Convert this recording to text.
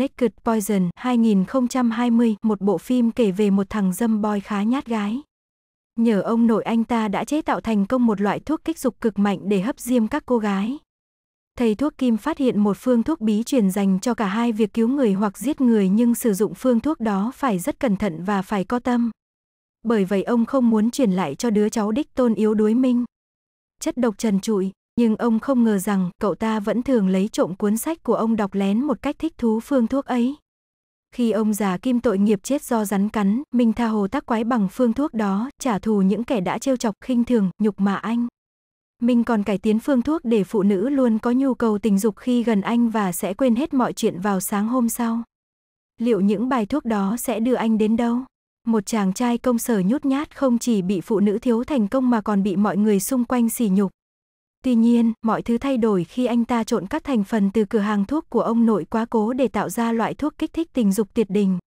Naked Poison 2020, một bộ phim kể về một thằng dâm boy khá nhát gái. Nhờ ông nội anh ta đã chế tạo thành công một loại thuốc kích dục cực mạnh để hấp diêm các cô gái. Thầy thuốc Kim phát hiện một phương thuốc bí truyền dành cho cả hai việc cứu người hoặc giết người nhưng sử dụng phương thuốc đó phải rất cẩn thận và phải có tâm. Bởi vậy ông không muốn truyền lại cho đứa cháu đích tôn yếu đuối minh. Chất độc trần trụi, nhưng ông không ngờ rằng cậu ta vẫn thường lấy trộm cuốn sách của ông đọc lén một cách thích thú phương thuốc ấy. Khi ông già kim tội nghiệp chết do rắn cắn, mình tha hồ tác quái bằng phương thuốc đó, trả thù những kẻ đã trêu chọc, khinh thường, nhục mạ anh. Mình còn cải tiến phương thuốc để phụ nữ luôn có nhu cầu tình dục khi gần anh và sẽ quên hết mọi chuyện vào sáng hôm sau. Liệu những bài thuốc đó sẽ đưa anh đến đâu? Một chàng trai công sở nhút nhát không chỉ bị phụ nữ thiếu thành công mà còn bị mọi người xung quanh sỉ nhục. Tuy nhiên, mọi thứ thay đổi khi anh ta trộn các thành phần từ cửa hàng thuốc của ông nội quá cố để tạo ra loại thuốc kích thích tình dục tuyệt đỉnh.